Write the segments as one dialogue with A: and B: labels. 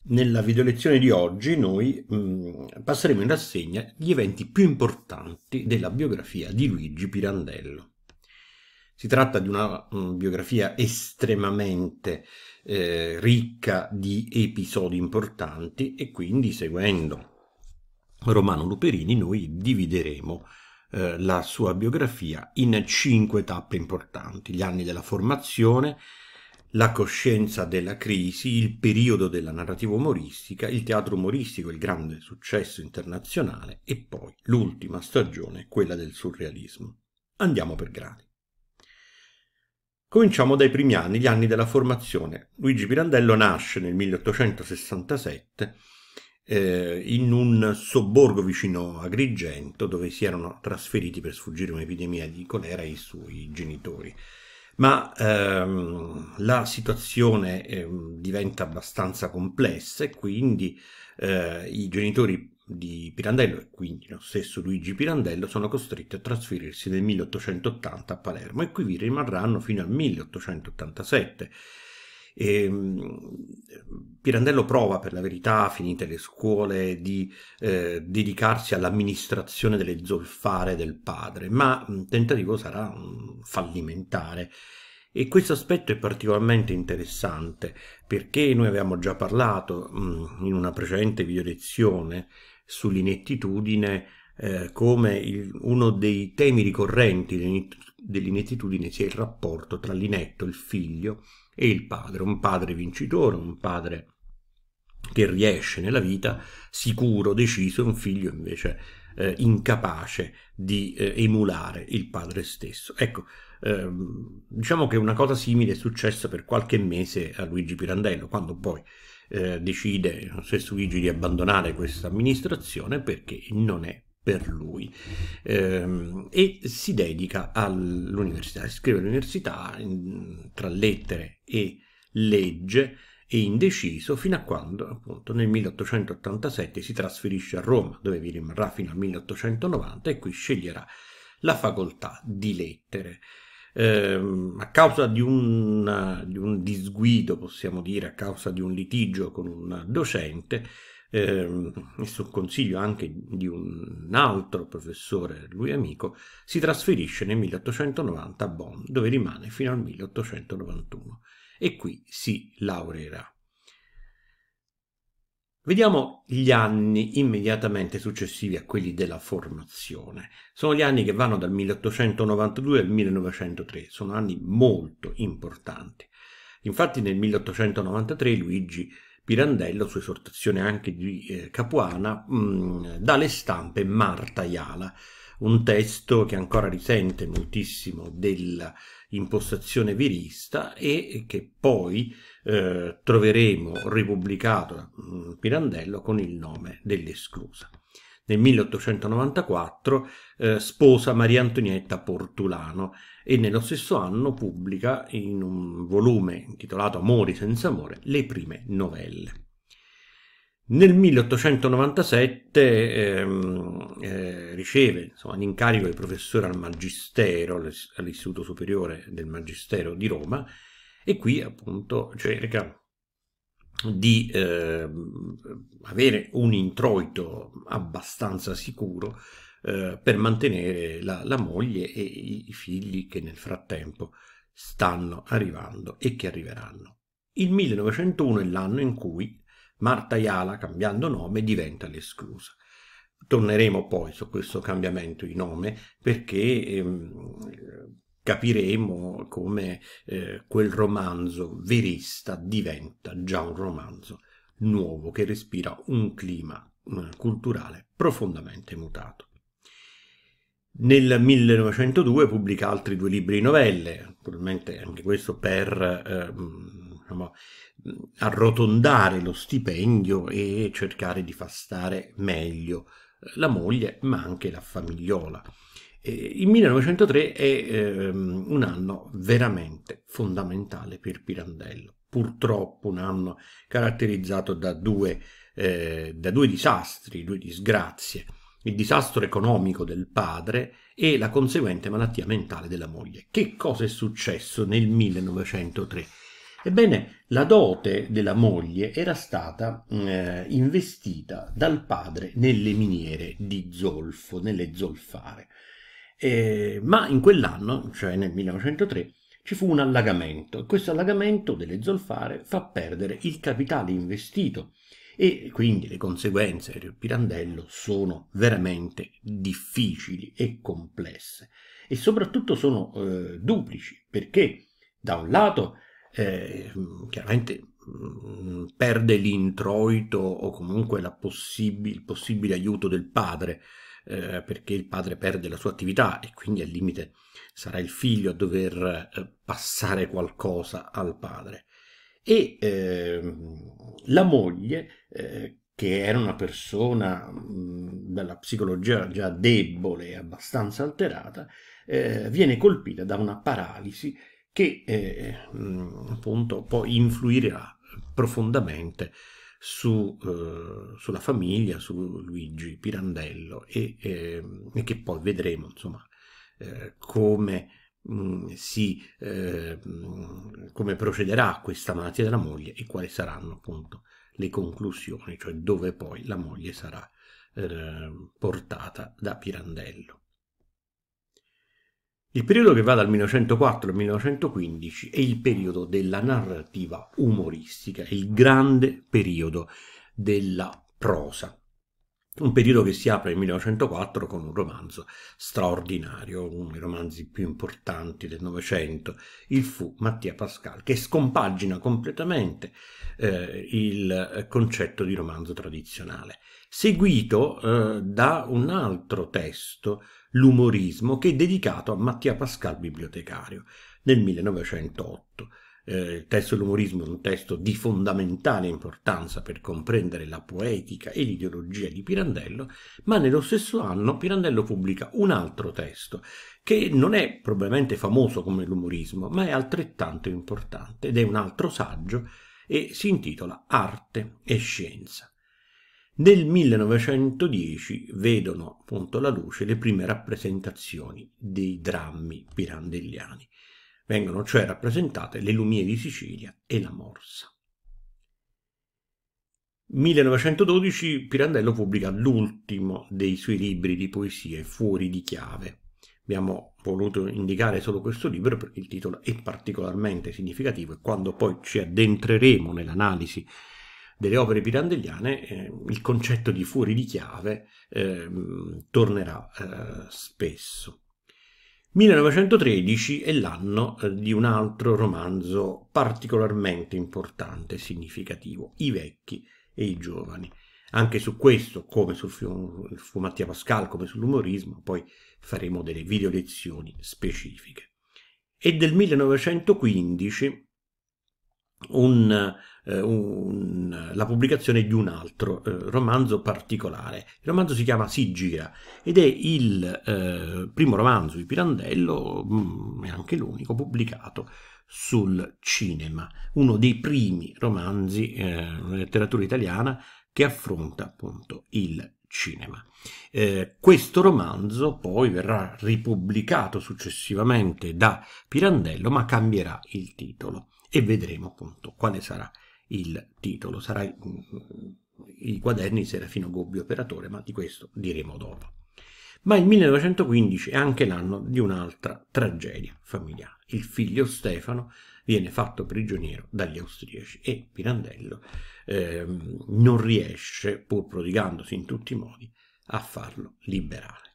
A: Nella videolezione di oggi noi mh, mm, passeremo in rassegna gli eventi più importanti della biografia di Luigi Pirandello. Si tratta di una mh, mm, biografia estremamente eh, ricca di episodi importanti e quindi seguendo Romano Luperini noi divideremo eh, la sua biografia in cinque tappe importanti, gli anni della formazione, la coscienza della crisi, il periodo della narrativa umoristica, il teatro umoristico, il grande successo internazionale e poi l'ultima stagione, quella del surrealismo. Andiamo per gradi. Cominciamo dai primi anni, gli anni della formazione. Luigi Pirandello nasce nel 1867 eh, in un sobborgo vicino Agrigento dove si erano trasferiti per sfuggire un'epidemia di colera i suoi genitori ma ehm, la situazione ehm, diventa abbastanza complessa e quindi eh, i genitori di Pirandello e quindi lo stesso Luigi Pirandello sono costretti a trasferirsi nel 1880 a Palermo e qui vi rimarranno fino al 1887. E, ehm, Pirandello prova per la verità, finite le scuole, di eh, dedicarsi all'amministrazione delle zolfare del padre, ma il tentativo sarà fallimentare e questo aspetto è particolarmente interessante perché noi avevamo già parlato mh, mm, in una precedente video lezione sull'inettitudine eh, come il, uno dei temi ricorrenti dell'inettitudine sia il rapporto tra l'inetto, il figlio e il padre, un padre vincitore, un padre che riesce nella vita, sicuro, deciso, e un figlio invece eh, incapace di eh, emulare il padre stesso. Ecco, ehm, diciamo che una cosa simile è successa per qualche mese a Luigi Pirandello, quando poi eh, decide lo stesso Luigi di abbandonare questa amministrazione perché non è per lui ehm, e si dedica all'università, si iscrive all'università tra lettere e legge e indeciso fino a quando appunto nel 1887 si trasferisce a Roma dove vi rimarrà fino al 1890 e qui sceglierà la facoltà di lettere. Eh, a causa di un, di un, disguido, possiamo dire, a causa di un litigio con un docente, eh, e sul consiglio anche di un altro professore, lui amico, si trasferisce nel 1890 a Bonn, dove rimane fino al 1891 e qui si laureerà. Vediamo gli anni immediatamente successivi a quelli della formazione. Sono gli anni che vanno dal 1892 al 1903, sono anni molto importanti. Infatti nel 1893 Luigi Pirandello, su esortazione anche di eh, Capuana, mm, dà alle stampe Marta Iala, un testo che ancora risente moltissimo del impostazione virista e che poi eh, troveremo ripubblicato da mm, Pirandello con il nome dell'esclusa. Nel 1894 eh, sposa Maria Antonietta Portulano e nello stesso anno pubblica in un volume intitolato Amori senza amore le prime novelle. Nel 1897 ehm, eh, riceve insomma, l'incarico di professore al Magistero, all'Istituto Superiore del Magistero di Roma, e qui appunto cerca di eh, avere un introito abbastanza sicuro eh, per mantenere la, la moglie e i figli che nel frattempo stanno arrivando e che arriveranno. Il 1901 è l'anno in cui Marta Iala, cambiando nome, diventa l'esclusa. Torneremo poi su questo cambiamento di nome perché ehm, capiremo come eh, quel romanzo verista diventa già un romanzo nuovo che respira un clima eh, culturale profondamente mutato. Nel 1902 pubblica altri due libri di novelle, probabilmente anche questo per... Ehm, diciamo, arrotondare lo stipendio e cercare di far stare meglio eh, la moglie ma anche la famigliola. il 1903 è ehm, un anno veramente fondamentale per Pirandello, purtroppo un anno caratterizzato da due, eh, da due disastri, due disgrazie il disastro economico del padre e la conseguente malattia mentale della moglie. Che cosa è successo nel 1903? Ebbene, la dote della moglie era stata mm, eh, investita dal padre nelle miniere di zolfo, nelle zolfare. Eh, ma in quell'anno, cioè nel 1903, ci fu un allagamento questo allagamento delle zolfare fa perdere il capitale investito e quindi le conseguenze del Pirandello sono veramente difficili e complesse e soprattutto sono eh, duplici perché da un lato eh, mm, chiaramente mm, perde l'introito o comunque possib- il possibile aiuto del padre, eh, perché il padre perde la sua attività e quindi al limite sarà il figlio a dover eh, passare qualcosa al padre. E ehm, la moglie, eh, che era una persona mh, mm, dalla psicologia già debole e abbastanza alterata, eh, viene colpita da una paralisi che eh, mm, appunto poi influirà profondamente su, eh, sulla famiglia, su Luigi Pirandello e, eh, e che poi vedremo insomma eh, come, mh, mm, si, ehm, come procederà questa malattia della moglie e quali saranno appunto le conclusioni, cioè dove poi la moglie sarà ehm, portata da Pirandello. Il periodo che va dal 1904 al 1915 è il periodo della narrativa umoristica, il grande periodo della prosa. Un periodo che si apre nel 1904 con un romanzo straordinario, uno dei romanzi più importanti del Novecento, il fu Mattia Pascal, che scompagina completamente eh, il concetto di romanzo tradizionale, seguito eh, da un altro testo l'umorismo che è dedicato a Mattia Pascal bibliotecario nel 1908. Eh, il testo dell'umorismo è un testo di fondamentale importanza per comprendere la poetica e l'ideologia di Pirandello, ma nello stesso anno Pirandello pubblica un altro testo che non è probabilmente famoso come l'umorismo, ma è altrettanto importante ed è un altro saggio e si intitola Arte e Scienza. Nel 1910 vedono appunto la luce le prime rappresentazioni dei drammi pirandelliani. Vengono cioè rappresentate le Lumie di Sicilia e la Morsa. 1912 Pirandello pubblica l'ultimo dei suoi libri di poesie fuori di chiave. Abbiamo voluto indicare solo questo libro perché il titolo è particolarmente significativo e quando poi ci addentreremo nell'analisi delle opere pirandelliane eh, il concetto di fuori di chiave eh, tornerà eh, spesso. 1913 è l'anno eh, di un altro romanzo particolarmente importante e significativo, I vecchi e i giovani. Anche su questo, come sul fu, Mattia Pascal, come sull'umorismo, poi faremo delle video lezioni specifiche. E del 1915 un eh, un, la pubblicazione di un altro eh, romanzo particolare. Il romanzo si chiama Si gira ed è il eh, primo romanzo di Pirandello, mh, mm, è anche l'unico pubblicato sul cinema, uno dei primi romanzi eh, nella letteratura italiana che affronta appunto il cinema. Eh, questo romanzo poi verrà ripubblicato successivamente da Pirandello, ma cambierà il titolo e vedremo appunto quale sarà il titolo. Sarà mm, i quaderni Serafino Gobbi operatore, ma di questo diremo dopo. Ma il 1915 è anche l'anno di un'altra tragedia familiare. Il figlio Stefano viene fatto prigioniero dagli austriaci e Pirandello eh, non riesce, pur prodigandosi in tutti i modi, a farlo liberare.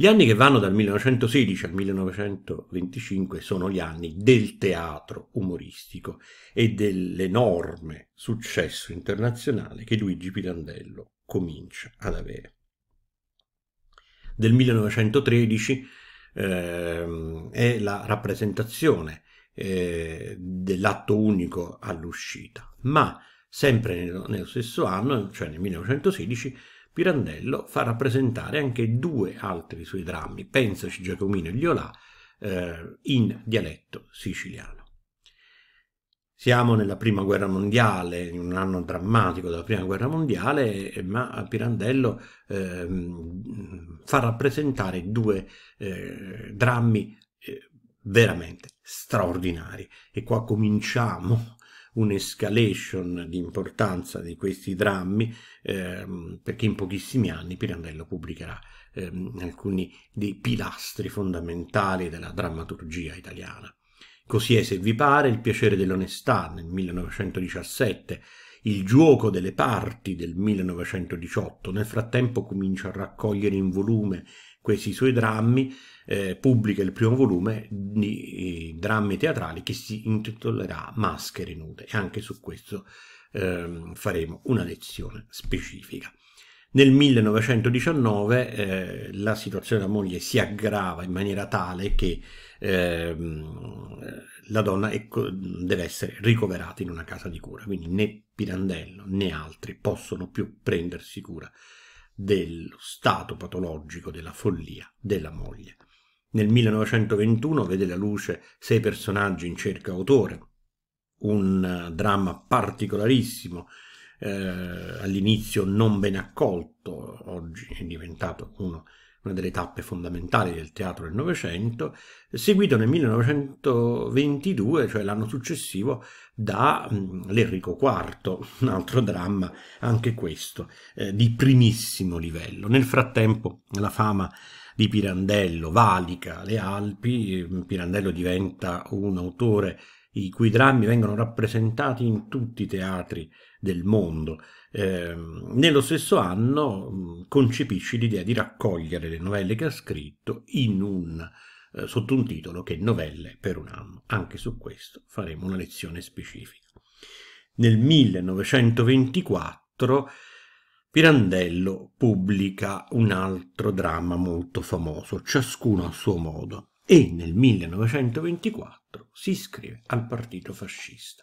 A: Gli anni che vanno dal 1916 al 1925 sono gli anni del teatro umoristico e dell'enorme successo internazionale che Luigi Pirandello comincia ad avere. Del 1913 eh, è la rappresentazione eh, dell'atto unico all'uscita, ma sempre nello, nello stesso anno, cioè nel 1916, Pirandello fa rappresentare anche due altri suoi drammi, Pensaci Giacomino e Liolà, eh, in dialetto siciliano. Siamo nella prima guerra mondiale, in un anno drammatico della prima guerra mondiale, eh, ma Pirandello eh, fa rappresentare due eh, drammi eh, veramente straordinari. E qua cominciamo un'escalation di importanza di questi drammi, ehm, perché in pochissimi anni Pirandello pubblicherà ehm, alcuni dei pilastri fondamentali della drammaturgia italiana. Così è, se vi pare, Il piacere dell'onestà nel 1917, il gioco delle parti del 1918 nel frattempo comincia a raccogliere in volume questi suoi drammi, eh, pubblica il primo volume di eh, drammi teatrali che si intitolerà Maschere nude e anche su questo eh, faremo una lezione specifica. Nel 1919 eh, la situazione della moglie si aggrava in maniera tale che eh, la donna è, ecco, deve essere ricoverata in una casa di cura, quindi né Pirandello né altri possono più prendersi cura dello stato patologico della follia della moglie. Nel 1921 vede la luce Sei personaggi in cerca autore, un eh, dramma particolarissimo, eh, all'inizio non ben accolto, oggi è diventato uno una delle tappe fondamentali del teatro del Novecento, seguito nel 1922, cioè l'anno successivo, da mm, L'Enrico IV, un altro dramma, anche questo, eh, di primissimo livello. Nel frattempo la fama di Pirandello valica le Alpi, mm, Pirandello diventa un autore i cui drammi vengono rappresentati in tutti i teatri del mondo. Eh, nello stesso anno concepisce l'idea di raccogliere le novelle che ha scritto un, eh, sotto un titolo che è Novelle per un anno. Anche su questo faremo una lezione specifica. Nel 1924 Pirandello pubblica un altro dramma molto famoso, ciascuno a suo modo e nel 1924 si iscrive al partito fascista.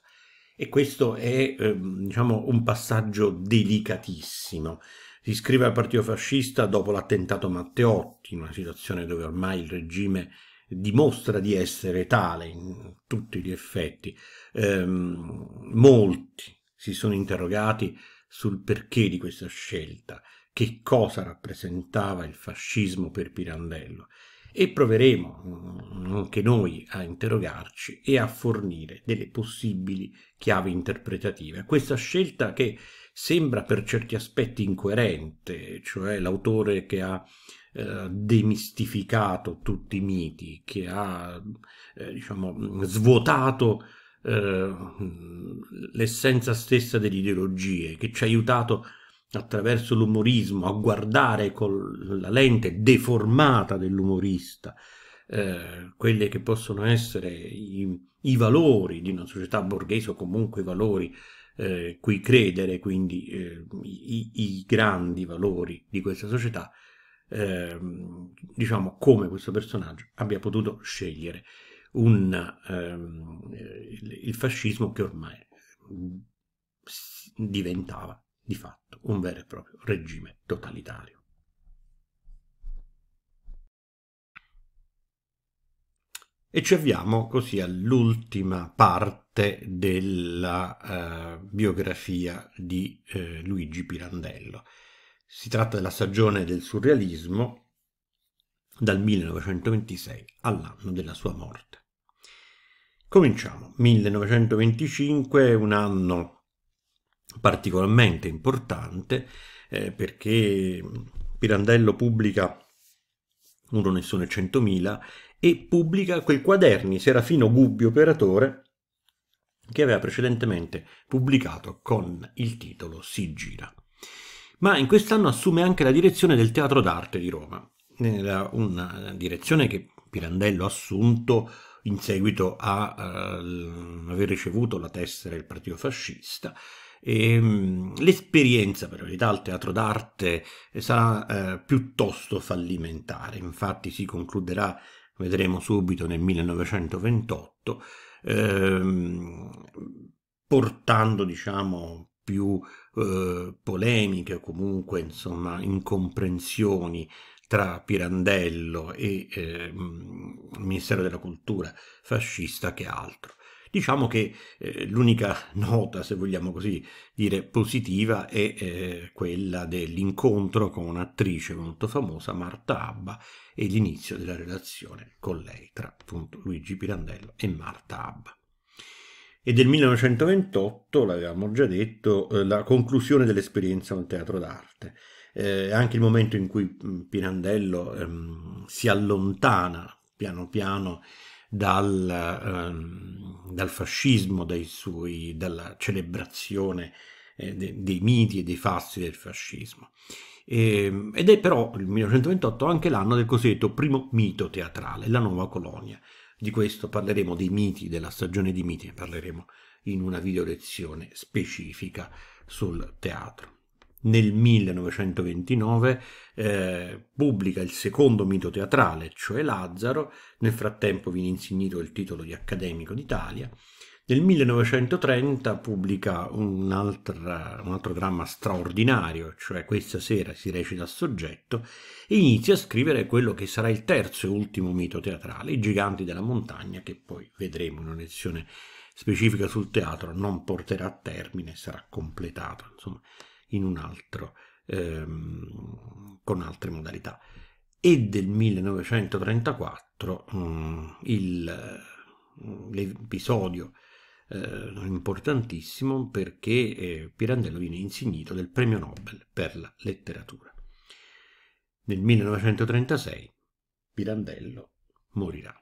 A: E questo è ehm, diciamo, un passaggio delicatissimo. Si iscrive al partito fascista dopo l'attentato Matteotti, in una situazione dove ormai il regime dimostra di essere tale in tutti gli effetti. Ehm, molti si sono interrogati sul perché di questa scelta, che cosa rappresentava il fascismo per Pirandello e proveremo anche noi a interrogarci e a fornire delle possibili chiavi interpretative. questa scelta che sembra per certi aspetti incoerente, cioè l'autore che ha eh, demistificato tutti i miti, che ha eh, diciamo, svuotato eh, l'essenza stessa delle ideologie, che ci ha aiutato a attraverso l'umorismo, a guardare con la lente deformata dell'umorista eh, quelli che possono essere i, i, valori di una società borghese o comunque i valori eh, cui credere, quindi eh, i, i, grandi valori di questa società, eh, diciamo come questo personaggio abbia potuto scegliere un, ehm, il fascismo che ormai mm, diventava di fatto un vero e proprio regime totalitario. E ci avviamo così all'ultima parte della eh, biografia di eh, Luigi Pirandello. Si tratta della stagione del surrealismo dal 1926 all'anno della sua morte. Cominciamo. 1925, un anno particolarmente importante eh, perché Pirandello pubblica Uno Nessuno e Centomila e pubblica quei quaderni Serafino Gubbio Operatore che aveva precedentemente pubblicato con il titolo Si gira. Ma in quest'anno assume anche la direzione del Teatro d'Arte di Roma, una direzione che Pirandello ha assunto in seguito a uh, aver ricevuto la tessera del Partito Fascista, e, ehm, l'esperienza, per verità, al teatro d'arte eh, sarà eh, piuttosto fallimentare, infatti si concluderà, vedremo subito, nel 1928, ehm, portando, diciamo, più eh, polemiche o comunque, insomma, incomprensioni tra Pirandello e eh, Ministero della Cultura fascista che altro. Diciamo che eh, l'unica nota, se vogliamo così dire, positiva è eh, quella dell'incontro con un'attrice molto famosa, Marta Abba, e l'inizio della relazione con lei tra appunto Luigi Pirandello e Marta Abba e del 1928, l'avevamo già detto, eh, la conclusione dell'esperienza al teatro d'arte. Eh, anche il momento in cui mm, Pirandello ehm, si allontana piano piano dal, eh, dal fascismo, suoi, dalla celebrazione eh, de, dei miti e dei fasti del fascismo. E, ehm, ed è però il 1928 anche l'anno del cosiddetto primo mito teatrale, la nuova colonia. Di questo parleremo dei miti, della stagione di miti, ne parleremo in una video lezione specifica sul teatro nel 1929 eh, pubblica il secondo mito teatrale, cioè Lazzaro, nel frattempo viene insignito il titolo di Accademico d'Italia, nel 1930 pubblica un, un altro dramma straordinario, cioè Questa sera si recita a soggetto, e inizia a scrivere quello che sarà il terzo e ultimo mito teatrale, I giganti della montagna, che poi vedremo in una lezione specifica sul teatro, non porterà a termine, sarà completato. Insomma, in un altro, ehm, con altre modalità. E del 1934 mh, mm, il, mm, l'episodio eh, importantissimo perché eh, Pirandello viene insignito del premio Nobel per la letteratura. Nel 1936 Pirandello morirà.